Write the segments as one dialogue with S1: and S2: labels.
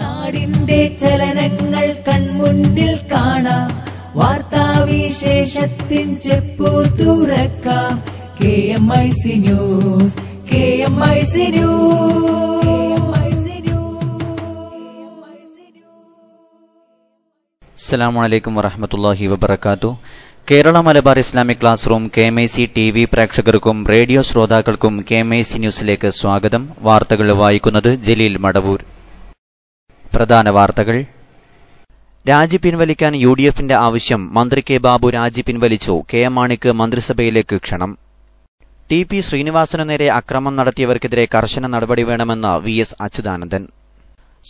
S1: നാടിന്റെ ചലനങ്ങൾ കൺമുന്നിൽ കാണാം വാർത്താവിശേഷത്തിൻ ചെപ്പു തുറക്കാം K M I C news K M I C news
S2: അസ്സാം വലൈക്കും വറഹമത്തല്ലാഹി വബർക്കാത്തു Kerala Malabar Islamic class room K M I C T V പ്രേക്ഷകർക്കും റേഡിയോ ശ്രോതാക്കൾക്കും കെ എം ഐ സി ന്യൂസിലേക്ക് സ്വാഗതം വാർത്തകൾ വായിക്കുന്നത് ജലീൽ മടവൂർ പ്രധാന വാർത്തകൾ രാജി പിൻവലിക്കാൻ യു ഡി എഫിന്റെ ആവശ്യം മന്ത്രി കെ ബാബു രാജി പിൻവലിച്ചു കെ എം മാണിക്ക് മന്ത്രിസഭയിലേക്ക് ക്ഷണം ടി പി ശ്രീനിവാസനു നേരെ അക്രമം നടത്തിയവർക്കെതിരെ കർശന നടപടി വേണമെന്ന് വി എസ് അച്യുതാനന്ദൻ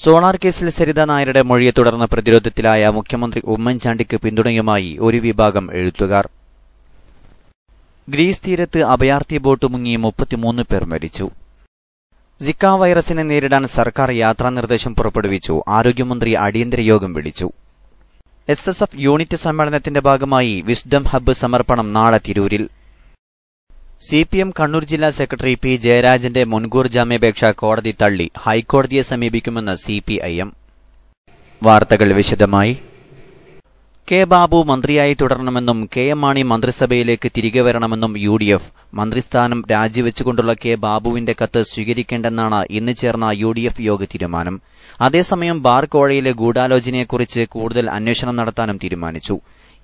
S2: സോണാർ കേസിൽ സരിത നായരുടെ മൊഴിയെ തുടർന്ന് പ്രതിരോധത്തിലായ മുഖ്യമന്ത്രി ഉമ്മൻചാണ്ടിക്ക് പിന്തുണയുമായി ഒരു വിഭാഗം എഴുത്തുകാർ ഗ്രീസ് തീരത്ത് അഭയാർത്ഥി ബോട്ട് മുങ്ങി മുപ്പത്തിമൂന്ന് പേർ മരിച്ചു സിക്ക വൈറസിനെ നേരിടാൻ സർക്കാർ യാത്രാ നിർദ്ദേശം പുറപ്പെടുവിച്ചു ആരോഗ്യമന്ത്രി അടിയന്തര യോഗം വിളിച്ചു എസ് എസ് എഫ് യൂണിറ്റ് സമ്മേളനത്തിന്റെ ഭാഗമായി വിസ്ഡം ഹബ്ബ് സമർപ്പണം നാളെ തിരൂരിൽ സി പി എം കണ്ണൂർ ജില്ലാ സെക്രട്ടറി പി ജയരാജന്റെ മുൻകൂർ ജാമ്യാപേക്ഷ കോടതി തള്ളി ഹൈക്കോടതിയെ സമീപിക്കുമെന്ന് സി പി ഐ എം വാർത്തകൾ വിശദമായി കെ ബാബു മന്ത്രിയായി തുടരണമെന്നും കെ എം മാണി മന്ത്രിസഭയിലേക്ക് തിരികെ വരണമെന്നും യു ഡി എഫ് മന്ത്രിസ്ഥാനം രാജിവെച്ചുകൊണ്ടുള്ള കെ ബാബുവിന്റെ കത്ത് സ്വീകരിക്കേണ്ടെന്നാണ് ഇന്ന് ചേർന്ന യു ഡി എഫ് യോഗ തീരുമാനം അതേസമയം ബാർ കോഴയിലെ ഗൂഢാലോചനയെക്കുറിച്ച് കൂടുതൽ അന്വേഷണം നടത്താനും തീരുമാനിച്ചു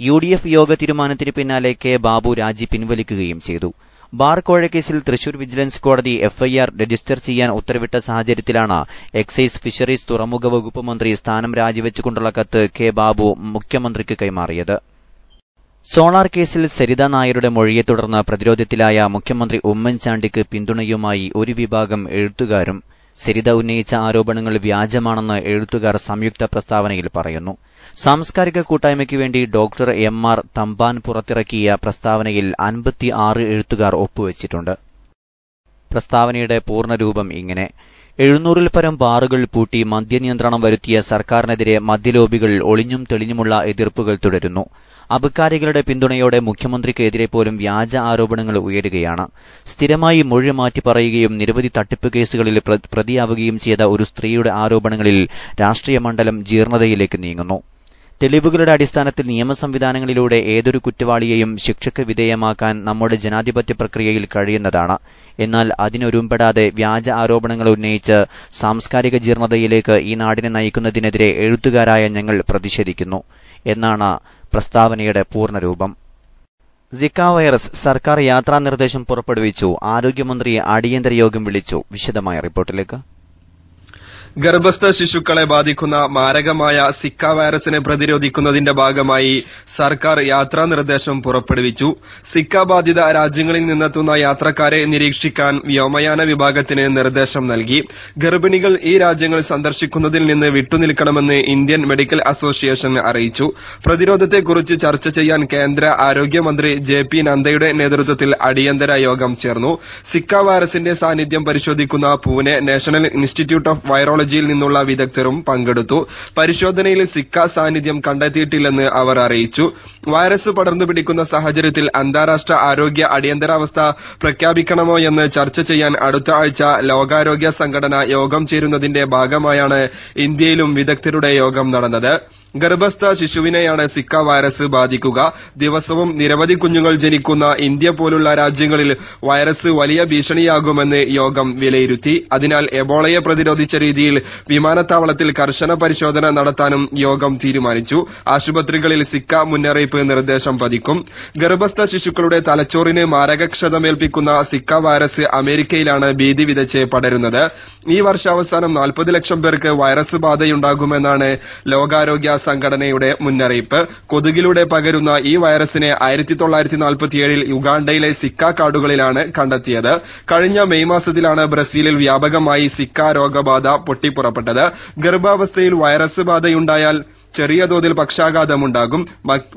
S2: യു ഡി എഫ് യോഗ തീരുമാനത്തിന് പിന്നാലെ കെ ബാബു രാജി പിൻവലിക്കുകയും ചെയ്തു ബാർ കോഴക്കേസിൽ തൃശൂർ വിജിലൻസ് കോടതി എഫ്ഐആർ രജിസ്റ്റർ ചെയ്യാൻ ഉത്തരവിട്ട സാഹചര്യത്തിലാണ് എക്സൈസ് ഫിഷറീസ് തുറമുഖ വകുപ്പ് മന്ത്രി സ്ഥാനം രാജിവെച്ചുകൊണ്ടുള്ള കത്ത് കെ ബാബു മുഖ്യമന്ത്രിക്ക് കൈമാറിയത് സോളാർ കേസിൽ സരിത നായരുടെ മൊഴിയെ തുടർന്ന് പ്രതിരോധത്തിലായ മുഖ്യമന്ത്രി ഉമ്മൻചാണ്ടിക്ക് പിന്തുണയുമായി ഒരു വിഭാഗം എഴുത്തുകാരും സരിത ഉന്നയിച്ച ആരോപണങ്ങൾ വ്യാജമാണെന്ന് എഴുത്തുകാർ സംയുക്ത പ്രസ്താവനയിൽ പറയുന്നു സാംസ്കാരിക കൂട്ടായ്മയ്ക്ക് വേണ്ടി ഡോക്ടർ എം ആർ തമ്പാൻ പുറത്തിറക്കിയ പ്രസ്താവനയിൽ അൻപത്തി ആറ് എഴുത്തുകാർ ഒപ്പുവച്ചിട്ടുണ്ട് പ്രസ്താവനയുടെ പൂർണ്ണരൂപം ഇങ്ങനെ എഴുന്നൂറിൽ പരം ബാറുകൾ പൂട്ടി മദ്യനിയന്ത്രണം വരുത്തിയ സർക്കാരിനെതിരെ മദ്യലോബികൾ ഒളിഞ്ഞും തെളിഞ്ഞുമുള്ള എതിർപ്പുകൾ തുടരുന്നു അബക്കാരികളുടെ പിന്തുണയോടെ മുഖ്യമന്ത്രിക്കെതിരെ പോലും വ്യാജ ആരോപണങ്ങൾ ഉയരുകയാണ് സ്ഥിരമായി മൊഴി മാറ്റി പറയുകയും നിരവധി തട്ടിപ്പ് കേസുകളിൽ പ്രതിയാവുകയും ചെയ്ത ഒരു സ്ത്രീയുടെ ആരോപണങ്ങളിൽ രാഷ്ട്രീയ മണ്ഡലം ജീർണതയിലേക്ക് നീങ്ങുന്നു തെളിവുകളുടെ അടിസ്ഥാനത്തിൽ നിയമസംവിധാനങ്ങളിലൂടെ ഏതൊരു കുറ്റവാളിയെയും ശിക്ഷയ്ക്ക് വിധേയമാക്കാൻ നമ്മുടെ ജനാധിപത്യ പ്രക്രിയയിൽ കഴിയുന്നതാണ് എന്നാൽ അതിനൊരുമ്പെടാതെ വ്യാജ ആരോപണങ്ങൾ ഉന്നയിച്ച് സാംസ്കാരിക ജീർണതയിലേക്ക് ഈ നാടിനെ നയിക്കുന്നതിനെതിരെ എഴുത്തുകാരായ ഞങ്ങൾ പ്രതിഷേധിക്കുന്നു എന്നാണ് പ്രസ്താവനയുടെ പൂർണ്ണരൂപം സിക്ക വൈറസ് സർക്കാർ യാത്രാ നിർദ്ദേശം പുറപ്പെടുവിച്ചു ആരോഗ്യമന്ത്രിയെ അടിയന്തര യോഗം വിളിച്ചു വിശദമായ റിപ്പോർട്ടിലേക്ക്
S3: ഗർഭസ്ഥ ശിശുക്കളെ ബാധിക്കുന്ന മാരകമായ സിക്ക വൈറസിനെ പ്രതിരോധിക്കുന്നതിന്റെ ഭാഗമായി സർക്കാർ യാത്രാ നിർദ്ദേശം പുറപ്പെടുവിച്ചു സിക്ക ബാധിത രാജ്യങ്ങളിൽ നിന്നെത്തുന്ന യാത്രക്കാരെ നിരീക്ഷിക്കാൻ വ്യോമയാന വിഭാഗത്തിന് നിർദ്ദേശം നൽകി ഗർഭിണികൾ ഈ രാജ്യങ്ങൾ സന്ദർശിക്കുന്നതിൽ നിന്ന് വിട്ടുനിൽക്കണമെന്ന് ഇന്ത്യൻ മെഡിക്കൽ അസോസിയേഷൻ അറിയിച്ചു പ്രതിരോധത്തെക്കുറിച്ച് ചർച്ച ചെയ്യാൻ കേന്ദ്ര ആരോഗ്യമന്ത്രി ജെ പി നന്ദയുടെ നേതൃത്വത്തിൽ അടിയന്തര യോഗം ചേർന്നു സിക്ക വൈറസിന്റെ സാന്നിധ്യം പരിശോധിക്കുന്ന Pune national institute of virology കോളേജിൽ നിന്നുള്ള വിദഗ്ധരും പങ്കെടുത്തു പരിശോധനയിൽ സിക്ക സാന്നിധ്യം കണ്ടെത്തിയിട്ടില്ലെന്ന് അവർ അറിയിച്ചു വൈറസ് പടർന്നു പിടിക്കുന്ന സാഹചര്യത്തിൽ അന്താരാഷ്ട്ര ആരോഗ്യ അടിയന്തരാവസ്ഥ പ്രഖ്യാപിക്കണമോ എന്ന് ചർച്ച ചെയ്യാൻ അടുത്ത ആഴ്ച ലോകാരോഗ്യ സംഘടന യോഗം ചേരുന്നതിന്റെ ഭാഗമായാണ് ഇന്ത്യയിലും വിദഗ്ധരുടെ യോഗം നടന്നത് ഗർഭസ്ഥ ശിശുവിനെയാണ് സിക്ക വൈറസ് ബാധിക്കുക ദിവസവും നിരവധി കുഞ്ഞുങ്ങൾ ജനിക്കുന്ന ഇന്ത്യ പോലുള്ള രാജ്യങ്ങളിൽ വൈറസ് വലിയ ഭീഷണിയാകുമെന്ന് യോഗം വിലയിരുത്തി അതിനാൽ എബോളയെ പ്രതിരോധിച്ച രീതിയിൽ വിമാനത്താവളത്തിൽ കർശന പരിശോധന നടത്താനും യോഗം തീരുമാനിച്ചു ആശുപത്രികളിൽ സിക്ക മുന്നറിയിപ്പ് നിർദ്ദേശം പതിക്കും ഗർഭസ്ഥ ശിശുക്കളുടെ തലച്ചോറിന് മാരകക്ഷതമേൽപ്പിക്കുന്ന സിക്ക വൈറസ് അമേരിക്കയിലാണ് ഭീതി വിതച്ച് പടരുന്നത് ഈ വർഷാവസാനം നാൽപ്പത് ലക്ഷം പേർക്ക് വൈറസ് ബാധയുണ്ടാകുമെന്നാണ് ലോകാരോഗ്യ സംഘടനയുടെ മുന്നറിയിപ്പ് കൊതുകിലൂടെ പകരുന്ന ഈ വൈറസിനെ ആയിരത്തി തൊള്ളായിരത്തി നാൽപ്പത്തിയേഴിൽ യുഗാണ്ടയിലെ സിക്ക കാടുകളിലാണ് കണ്ടെത്തിയത് കഴിഞ്ഞ മെയ് മാസത്തിലാണ് ബ്രസീലിൽ വ്യാപകമായി സിക്ക രോഗബാധ പൊട്ടിപ്പുറപ്പെട്ടത് ഗർഭാവസ്ഥയിൽ വൈറസ് ബാധയുണ്ടായാൽ ചെറിയ തോതിൽ പക്ഷാഘാതമുണ്ടാകും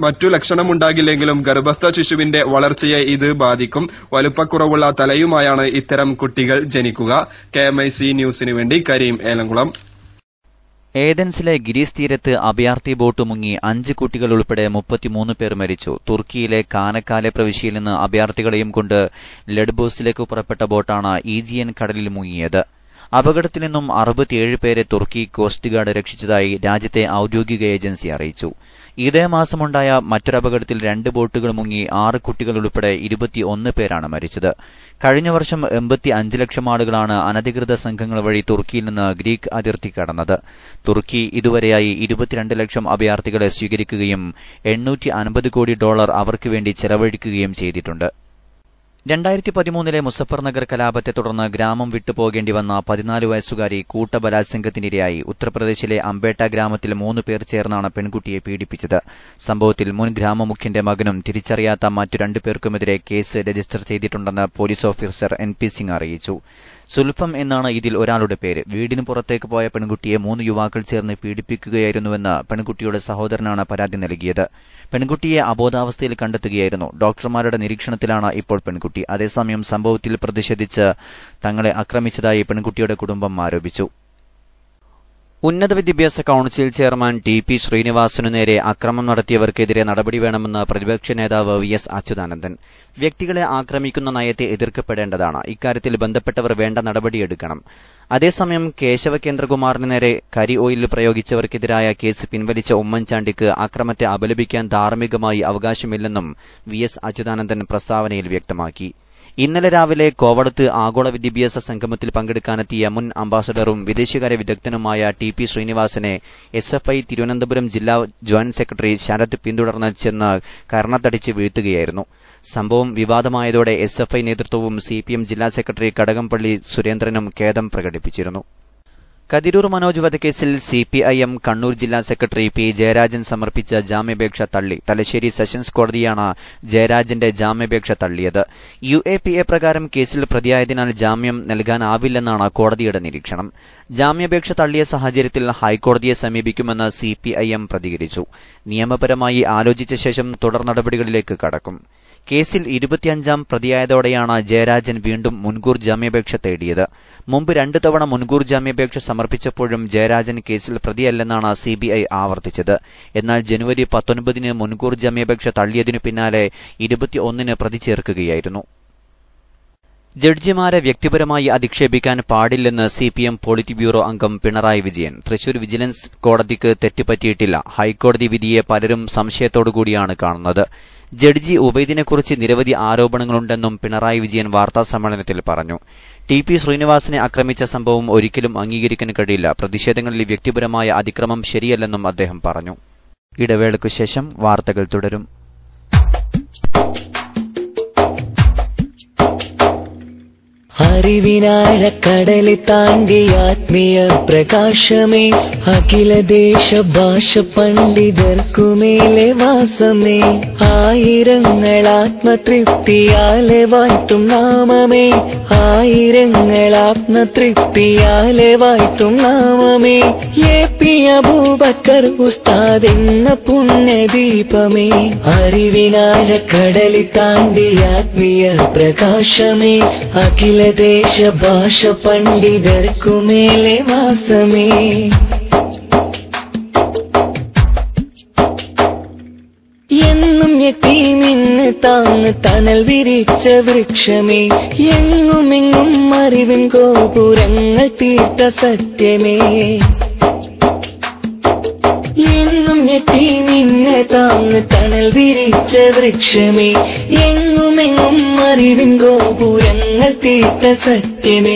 S3: മറ്റു ലക്ഷണമുണ്ടാകില്ലെങ്കിലും ഗർഭസ്ഥ ശിശുവിന്റെ വളർച്ചയെ ഇത് ബാധിക്കും വലുപ്പക്കുറവുള്ള തലയുമായാണ് ഇത്തരം കുട്ടികൾ ജനിക്കുക കെ എം ഐ സി ന്യൂസിനു വേണ്ടി കരീം ഏലംകുളം
S2: ഏതൻസിലെ ഗിരീസ് തീരത്ത് അഭയാർത്ഥി ബോട്ട് മുങ്ങി അഞ്ച് കുട്ടികൾ ഉൾപ്പെടെ മുപ്പത്തിമൂന്ന് പേർ മരിച്ചു തുർക്കിയിലെ കാനക്കാലെ പ്രവിശ്യയിൽ നിന്ന് അഭയാർത്ഥികളെയും കൊണ്ട് ലഡ്ബോസിലേക്ക് പുറപ്പെട്ട ബോട്ടാണ് ഈജിയൻ കടലിൽ മുങ്ങിയത് അപകടത്തിൽ നിന്നും അറുപത്തിയേഴ് പേരെ തുർക്കി കോസ്റ്റ് ഗാർഡ് രക്ഷിച്ചതായി രാജ്യത്തെ ഔദ്യോഗിക ഏജൻസി അറിയിച്ചു ഇതേ മാസമുണ്ടായ മറ്റൊരപകടത്തിൽ രണ്ട് ബോട്ടുകൾ മുങ്ങി ആറ് കുട്ടികൾ ഉൾപ്പെടെ ഇരുപത്തിയൊന്ന് പേരാണ് മരിച്ചത് കഴിഞ്ഞ വർഷം എൺപത്തി അഞ്ച് ലക്ഷം ആളുകളാണ് അനധികൃത സംഘങ്ങൾ വഴി തുർക്കിയിൽ നിന്ന് ഗ്രീക്ക് അതിർത്തി കടന്നത് തുർക്കി ഇതുവരെയായി ഇരുപത്തിരണ്ട് ലക്ഷം അഭയാർത്ഥികളെ സ്വീകരിക്കുകയും എണ്ണൂറ്റി അൻപത് കോടി ഡോളർ അവർക്ക് വേണ്ടി ചെലവഴിക്കുകയും ചെയ്തിട്ടുണ്ട് രണ്ടായിരത്തി പതിമൂന്നിലെ മുസഫർ നഗർ കലാപത്തെ തുടർന്ന് ഗ്രാമം വിട്ടുപോകേണ്ടി വന്ന പതിനാല് വയസ്സുകാരി കൂട്ടബലാത്സംഗത്തിനിരയായി ഉത്തർപ്രദേശിലെ അംബേട്ട ഗ്രാമത്തിൽ മൂന്ന് പേർ ചേർന്നാണ് പെൺകുട്ടിയെ പീഡിപ്പിച്ചത് സംഭവത്തിൽ മുൻ ഗ്രാമമുഖ്യന്റെ മകനും തിരിച്ചറിയാത്ത മറ്റു രണ്ടുപേർക്കുമെതിരെ കേസ് രജിസ്റ്റർ ചെയ്തിട്ടുണ്ടെന്ന് police officer N P Singh അറിയിച്ചു സുൽഫം എന്നാണ് ഇതിൽ ഒരാളുടെ പേര് വീടിന് പുറത്തേക്ക് പോയ പെൺകുട്ടിയെ മൂന്ന് യുവാക്കൾ ചേർന്ന് പീഡിപ്പിക്കുകയായിരുന്നുവെന്ന് പെൺകുട്ടിയുടെ സഹോദരനാണ് പരാതി നൽകിയത് പെൺകുട്ടിയെ അബോധാവസ്ഥയിൽ കണ്ടെത്തുകയായിരുന്നു ഡോക്ടർമാരുടെ നിരീക്ഷണത്തിലാണ് ഇപ്പോൾ പെൺകുട്ടി അതേസമയം സംഭവത്തിൽ പ്രതിഷേധിച്ച് തങ്ങളെ ആക്രമിച്ചതായി പെൺകുട്ടിയുടെ കുടുംബം ആരോപിച്ചു ഉന്നത വിദ്യാഭ്യാസ കൌൺസിൽ ചെയർമാൻ ടി പി ശ്രീനിവാസനു നേരെ അക്രമം നടത്തിയവർക്കെതിരെ നടപടി വേണമെന്ന് പ്രതിപക്ഷ നേതാവ് വി എസ് അച്യുതാനന്ദൻ വ്യക്തികളെ ആക്രമിക്കുന്ന നയത്തെ എതിർക്കപ്പെടേണ്ടതാണ് ഇക്കാര്യത്തിൽ ബന്ധപ്പെട്ടവർ വേണ്ട നടപടിയെടുക്കണം അതേസമയം കേശവ കേന്ദ്രകുമാറിനു നേരെ കരി ഓയിൽ പ്രയോഗിച്ചവർക്കെതിരായ കേസ് പിൻവലിച്ച ഉമ്മൻചാണ്ടിക്ക് അക്രമത്തെ അപലപിക്കാൻ ധാർമ്മികമായി അവകാശമില്ലെന്നും വി എസ് അച്യുതാനന്ദൻ പ്രസ്താവനയിൽ വ്യക്തമാക്കി ഇന്നലെ രാവിലെ കോവളത്ത് ആഗോള വിദ്യാഭ്യാസ സംഗമത്തിൽ പങ്കെടുക്കാനെത്തിയ മുൻ അംബാസഡറും വിദേശകാര്യ വിദഗ്ധനുമായ ടി പി ശ്രീനിവാസനെ എസ് എഫ് ഐ തിരുവനന്തപുരം ജില്ലാ ജോയിന്റ് സെക്രട്ടറി ശരത് പിന്തുടർന്ന് ചെന്ന് കർണത്തടിച്ച് വീഴ്ത്തുകയായിരുന്നു സംഭവം വിവാദമായതോടെ എസ് എഫ് ഐ നേതൃത്വവും സി പി എം ജില്ലാ സെക്രട്ടറി കടകംപള്ളി സുരേന്ദ്രനും ഖേദം പ്രകടിപ്പിച്ചിരുന്നു കതിരൂർ മനോജ് വധക്കേസിൽ C P I M Kannur ജില്ലാ സെക്രട്ടറി പി ജയരാജൻ സമർപ്പിച്ച ജാമ്യപേക്ഷ തള്ളി തലശ്ശേരി സെഷൻസ് കോടതിയാണ് ജയരാജന്റെ ജാമ്യപേക്ഷ തള്ളിയത് യു എ പി എ പ്രകാരം കേസിൽ പ്രതിയായതിനാൽ ജാമ്യം നൽകാനാവില്ലെന്നാണ് കോടതിയുടെ നിരീക്ഷണം ജാമ്യപേക്ഷ തള്ളിയ സാഹചര്യത്തിൽ ഹൈക്കോടതിയെ സമീപിക്കുമെന്ന് സി പി ഐ എം പ്രതികരിച്ചു നിയമപരമായി ആലോചിച്ച ശേഷം തുടർ നടപടികളിലേക്ക് കടക്കും കേസിൽ ഇരുപത്തിയഞ്ചാം പ്രതിയായതോടെയാണ് ജയരാജൻ വീണ്ടും മുൻകൂർ ജാമ്യാപേക്ഷ തേടിയത് മുമ്പ് രണ്ടു തവണ മുൻകൂർ ജാമ്യാപേക്ഷ സമർപ്പിച്ചപ്പോഴും ജയരാജൻ കേസിൽ പ്രതിയല്ലെന്നാണ് സിബിഐ ആവർത്തിച്ചത് എന്നാൽ ജനുവരി പത്തൊൻപതിന് മുൻകൂർ ജാമ്യാപേക്ഷ തള്ളിയതിനു പിന്നാലെ ഇരുപത്തിയൊന്നിന് പ്രതി ചേർക്കുകയായിരുന്നു ജഡ്ജിമാരെ വ്യക്തിപരമായി അധിക്ഷേപിക്കാൻ പാടില്ലെന്ന് സിപിഎം പോളിറ്റ് ബ്യൂറോ അംഗം പിണറായി വിജയൻ തൃശൂർ വിജിലൻസ് കോടതിക്ക് തെറ്റുപറ്റിയിട്ടില്ല ഹൈക്കോടതി വിധിയെ പലരും സംശയത്തോടുകൂടിയാണ് കാണുന്നത് ജഡ്ജി ഉബൈദിനെക്കുറിച്ച് നിരവധി ആരോപണങ്ങളുണ്ടെന്നും പിണറായി വിജയൻ വാർത്താ സമ്മേളനത്തിൽ പറഞ്ഞു ടി പി ശ്രീനിവാസനെ ആക്രമിച്ച സംഭവം ഒരിക്കലും അംഗീകരിക്കാൻ കഴിയില്ല പ്രതിഷേധങ്ങളിൽ വ്യക്തിപരമായ അതിക്രമം ശരിയല്ലെന്നും അദ്ദേഹം പറഞ്ഞു ഇടവേളയ്ക്കു ശേഷം വാർത്തകൾ തുടരും
S1: അറിവിനാഴക്കടലി താണ്ടി ആത്മീയ പ്രകാശമേ അഖില ദേശ ഭാഷ പണ്ഡിതർക്കുമേലെ വാസമേ ആയിരങ്ങളാത്മതൃപ്തിയാലെ വായ്ത്തും നാമമേ ആയിരങ്ങളാത്മതൃപ്തിയാലെ വായ്ത്തും നാമമേ ഏ പി അബൂബക്കർ ഉസ്താദ് എന്ന പുണ്യദീപമേ അറിവിനാഴക്കടലി താണ്ടി ആത്മീയ പ്രകാശമേ അഖില ഏകദേശ ഭാഷ പണ്ഡിതർക്കുമേലെ വാസമേ എന്നും യത്തീമിന്ന് താന്ന് തണൽ വിരിച്ച വൃക്ഷമേ എങ്ങുമെങ്ങും അറിവിൻ ഗോപുരങ്ങൾ തീർത്ത സത്യമേ എന്നും യത്തീമി തന്നെ താന്ന് തണൽ വിരിച്ച വൃക്ഷമേ എങ്ങുമെങ്ങും അറിവിൻ ഗോപുരങ്ങൾ തീർത്ത സത്യമേ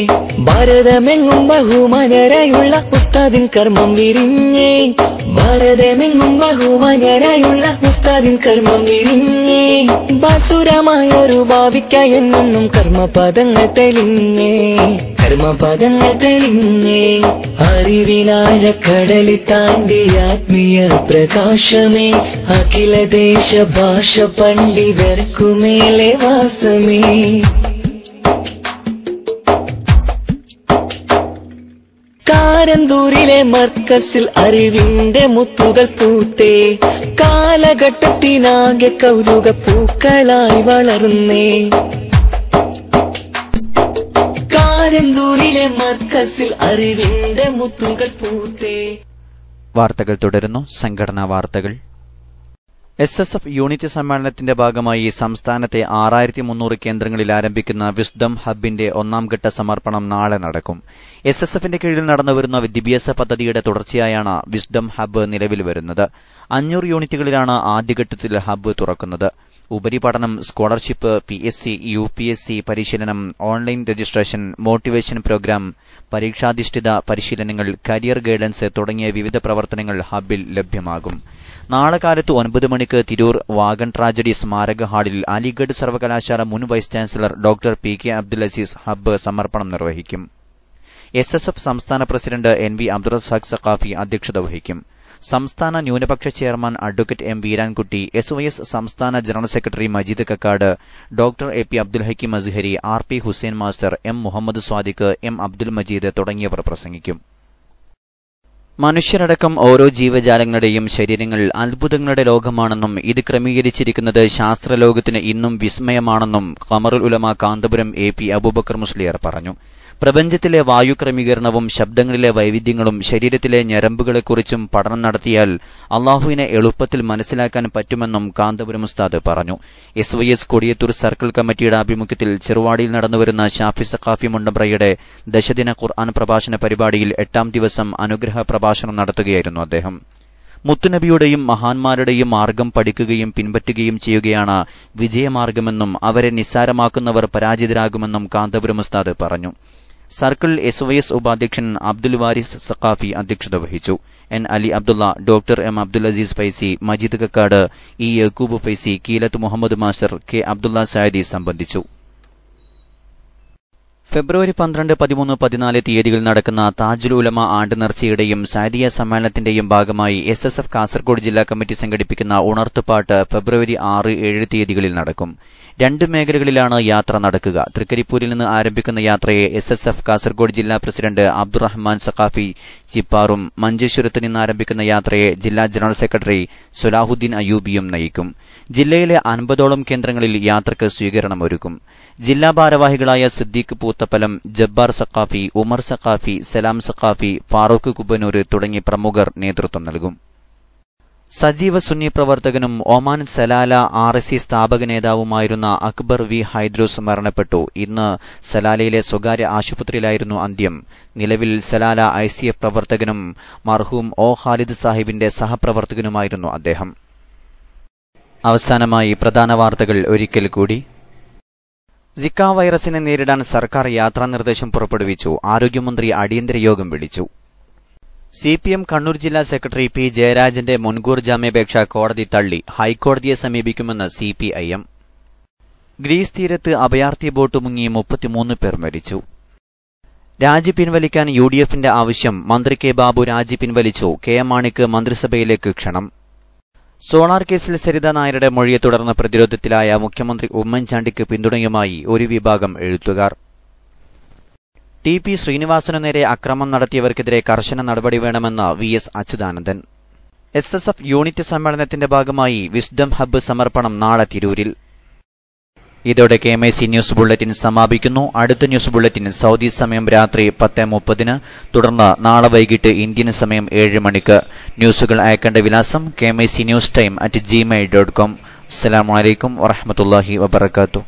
S1: ഭരതമെങ്ങും ബഹുമാനരായുള്ള ഉസ്താദിൻ കർമ്മം വിരിഞ്ഞേ ഭരതമെങ്ങും ബഹുമാനരായുള്ള ഉസ്താദിൻ കർമ്മം വിരിഞ്ഞേ ബാസുരമായൊരു ഭാവിക്ക കർമ്മപദങ്ങൾ തെളിഞ്ഞേ കർമ്മപദങ്ങൾ തെളിഞ്ഞേ അറിവിനാഴക്കടലി താണ്ടി ആത്മീയ പ്രകാശമേ അഖില ദേശ ഭാഷ പണ്ഡിതർക്കുമേലെ വാസമേ കാരന്തൂരിലെ മർക്കസിൽ അറിവിന്റെ മുത്തുകൾ പൂത്തേ കാലഘട്ടത്തിനാകെ കൗതുക പൂക്കളായി വളർന്നേ ആരന്തൂരിലെ മർക്കസിൽ അറിവിന്റെ മുത്തുകൾ പൂത്തേ
S2: വാർത്തകൾ തുടരുന്നു സംഘടനാ വാർത്തകൾ എസ് എസ് എഫ് യൂണിറ്റ് സമ്മേളനത്തിന്റെ ഭാഗമായി സംസ്ഥാനത്തെ ആറായിരത്തി മുന്നൂറ് കേന്ദ്രങ്ങളിൽ ആരംഭിക്കുന്ന വിസ്ഡം ഹബിന്റെ ഒന്നാംഘട്ട സമർപ്പണം നാളെ നടക്കും എസ് എസ് എഫിന്റെ കീഴിൽ നടന്നുവരുന്ന വിദ്യാഭ്യാസ പദ്ധതിയുടെ തുടർച്ചയായാണ് വിസ്ഡം ഹബ്ബ് നിലവിൽ വരുന്നത് അഞ്ഞൂറ് യൂണിറ്റുകളിലാണ് ആദ്യഘട്ടത്തിൽ ഹബ്ബ് തുറക്കുന്നത് ഉപരിപഠനം scholarship P S C U P S C പരിശീലനം ഓൺലൈൻ രജിസ്ട്രേഷൻ മോട്ടിവേഷൻ പ്രോഗ്രാം പരീക്ഷാധിഷ്ഠിത പരിശീലനങ്ങൾ കരിയർ ഗൈഡൻസ് തുടങ്ങിയ വിവിധ പ്രവർത്തനങ്ങൾ ഹബിൽ ലഭ്യമാകും നാളെ കാലത്ത് ഒൻപത് മണിക്ക് തിരൂർ വാഗൺ ട്രാജഡി സ്മാരക ഹാളിൽ അലിഗഡ് സർവകലാശാല മുൻ vice chancellor doctor P K Abdul Aziz hub സമർപ്പണം നിർവഹിക്കും എസ് എസ് എഫ് സംസ്ഥാന president N V Abdurazak Saqafi അധ്യക്ഷത വഹിക്കും സംസ്ഥാന ന്യൂനപക്ഷ chairman advocate M Veerankutty S Y S സംസ്ഥാന general secretary Majeed Kakkad doctor A P Abdul Hakim Azhari R P Hussain master M Muhammad Sadiq M Abdul Majeed തുടങ്ങിയവർ പ്രസംഗിക്കും മനുഷ്യരടക്കം ഓരോ ജീവജാലങ്ങളുടെയും ശരീരങ്ങൾ അത്ഭുതങ്ങളുടെ ലോകമാണെന്നും ഇത് ക്രമീകരിച്ചിരിക്കുന്നത് ശാസ്ത്രലോകത്തിന് ഇന്നും വിസ്മയമാണെന്നും കമറുൽ ഉലമ കാന്തപുരം എ പി അബൂബക്കർ മുസ്ലിയർ പറഞ്ഞു പ്രപഞ്ചത്തിലെ വായു ക്രമീകരണവും ശബ്ദങ്ങളിലെ വൈവിധ്യങ്ങളും ശരീരത്തിലെ ഞരമ്പുകളെക്കുറിച്ചും പഠനം നടത്തിയാൽ അള്ളാഹുവിനെ എളുപ്പത്തിൽ മനസ്സിലാക്കാൻ പറ്റുമെന്നും കാന്തപുരം ഉസ്താദ് പറഞ്ഞു S Y S Kodiyathur circle കമ്മിറ്റിയുടെ ആഭിമുഖ്യത്തിൽ ചെറുവാടിയിൽ നടന്നുവരുന്ന ഷാഫി സഖാഫി മുണ്ടമ്പ്രയുടെ ദശദിന ഖുർആൻ പ്രഭാഷണ പരിപാടിയിൽ എട്ടാം ദിവസം അനുഗ്രഹ പ്രഭാഷണം നടത്തുകയായിരുന്നു അദ്ദേഹം മുത്തുനബിയുടെയും മഹാന്മാരുടെയും മാർഗം പഠിക്കുകയും പിൻപറ്റുകയും ചെയ്യുകയാണ് വിജയമാർഗമെന്നും അവരെ നിസ്സാരമാക്കുന്നവർ പരാജിതരാകുമെന്നും കാന്തപുരം ഉസ്താദ് പറഞ്ഞു സർക്കിൾ എസ് വൈ എസ് ഉപാധ്യക്ഷൻ അബ്ദുൽ വാരിസ് സഖാഫി അധ്യക്ഷത വഹിച്ചു N Ali Abdullah doctor M Abdul Aziz Faizi Majeed Kakkad E Yakub Faizi Keelath Muhammad master K Abdullah Sayadi സംബന്ധിച്ചു ഫെബ്രുവരി പന്ത്രണ്ട് പതിമൂന്ന് പതിനാല് തീയതികളിൽ നടക്കുന്ന താജുൽ ഉലമ ആണ്ട് നേർച്ചയുടെയും സാദിയ സമ്മേളനത്തിന്റെയും ഭാഗമായി എസ് എസ് എഫ് കാസർഗോഡ് ജില്ലാ കമ്മിറ്റി സംഘടിപ്പിക്കുന്ന ഉണർത്തുപാട്ട് ഫെബ്രുവരി ആറ് ഏഴ് തീയതികളിൽ നടക്കും രണ്ട് മേഖലകളിലാണ് യാത്ര നടക്കുക തൃക്കരിപ്പൂരിൽ നിന്ന് ആരംഭിക്കുന്ന യാത്രയെ എസ് എസ് എഫ് കാസർഗോഡ് ജില്ലാ പ്രസിഡന്റ് അബ്ദുറഹ്മാൻ സഖാഫി ചിപ്പാറും മഞ്ചേശ്വരത്ത് നിന്ന് ആരംഭിക്കുന്ന യാത്രയെ ജില്ലാ ജനറൽ സെക്രട്ടറി സുലാഹുദ്ദീൻ അയൂബിയും നയിക്കും ജില്ലയിലെ അൻപതോളം കേന്ദ്രങ്ങളിൽ യാത്രക്ക് സ്വീകരണമൊരുക്കും ജില്ലാ ഭാരവാഹികളായ സിദ്ദീഖ് പൂത്ത് മുത്തപ്പലം ജബ്ബാർ സക്കാഫി ഉമർ സക്കാഫി സലാം സക്കാഫി ഫാറൂഖ് കുബനൂര് തുടങ്ങി പ്രമുഖർ നേതൃത്വം നൽകും സജീവ സുന്നി പ്രവർത്തകനും Oman Salalah R S C സ്ഥാപക നേതാവുമായിരുന്ന അക്ബർ വി ഹൈദ്രോസ് മരണപ്പെട്ടു ഇന്ന് സലാലയിലെ സ്വകാര്യ ആശുപത്രിയിലായിരുന്നു അന്ത്യം നിലവിൽ സലാല ഐ സി എഫ് പ്രവർത്തകനും മർഹൂം ഒ ഖാലിദ് സാഹിബിന്റെ സഹപ്രവർത്തകനുമായിരുന്നു അദ്ദേഹം അവസാനമായി പ്രധാന വാർത്തകൾ ഒരിക്കൽ കൂടി സിക്ക വൈറസിനെ നേരിടാൻ സർക്കാർ യാത്രാ നിർദ്ദേശം പുറപ്പെടുവിച്ചു ആരോഗ്യമന്ത്രി അടിയന്തര യോഗം വിളിച്ചു സി പി എം കണ്ണൂർ ജില്ലാ സെക്രട്ടറി പി ജയരാജന്റെ മുൻകൂർ ജാമ്യാപേക്ഷ കോടതി തള്ളി ഹൈക്കോടതിയെ സമീപിക്കുമെന്ന് C P I M Greece തീരത്ത് അഭയാർത്ഥി ബോട്ട് മുങ്ങി മുപ്പത്തിമൂന്ന് പേർ മരിച്ചു രാജി പിൻവലിക്കാൻ യു ഡി എഫിന്റെ ആവശ്യം മന്ത്രി കെ ബാബു രാജി പിൻവലിച്ചു കെ എം മാണിക്ക് മന്ത്രിസഭയിലേക്ക് ക്ഷണം സോളാർ കേസിൽ സരിത നായരുടെ മൊഴിയെ തുടർന്ന് പ്രതിരോധത്തിലായ മുഖ്യമന്ത്രി ഉമ്മൻചാണ്ടിക്ക് പിന്തുണയുമായി ഒരു വിഭാഗം എഴുത്തുകാർ ടി പി ശ്രീനിവാസനു നേരെ അക്രമം നടത്തിയവർക്കെതിരെ കർശന നടപടി വേണമെന്ന് V S Achuthanandan S S F unit സമ്മേളനത്തിന്റെ ഭാഗമായി വിസ്ഡം ഹബ്ബ് സമർപ്പണം നാളെ തിരൂരിൽ ഇതോടെ K M I C news bulletin സമാപിക്കുന്നു അടുത്ത ന്യൂസ് ബുള്ളറ്റിൻ സൗദി സമയം രാത്രി പത്ത് മുപ്പതിന് തുടർന്ന് നാളെ വൈകിട്ട് ഇന്ത്യൻ സമയം ഏഴ് മണിക്ക് ന്യൂസുകൾ അയക്കേണ്ട വിലാസം K M I C news time at Gmail dot com അസ്സാം വലൈക്കും വാഹമത്തല്ലാഹി വാത്തു